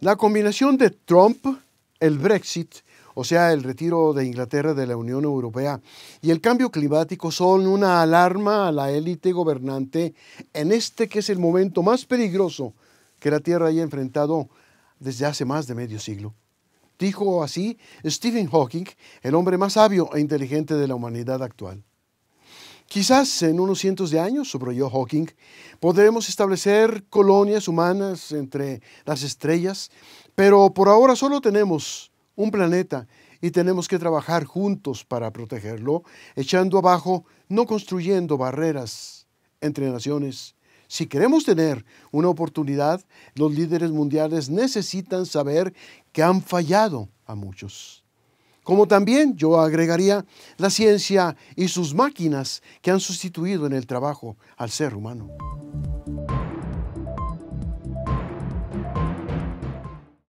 La combinación de Trump, el Brexit, o sea, el retiro de Inglaterra de la Unión Europea y el cambio climático son una alarma a la élite gobernante en este que es el momento más peligroso que la Tierra haya enfrentado desde hace más de medio siglo. Dijo así Stephen Hawking, el hombre más sabio e inteligente de la humanidad actual. Quizás en unos cientos de años, subrayó Hawking, podremos establecer colonias humanas entre las estrellas, pero por ahora solo tenemos un planeta y tenemos que trabajar juntos para protegerlo, echando abajo, no construyendo barreras entre naciones. Si queremos tener una oportunidad, los líderes mundiales necesitan saber que han fallado a muchos. Como también yo agregaría la ciencia y sus máquinas que han sustituido en el trabajo al ser humano.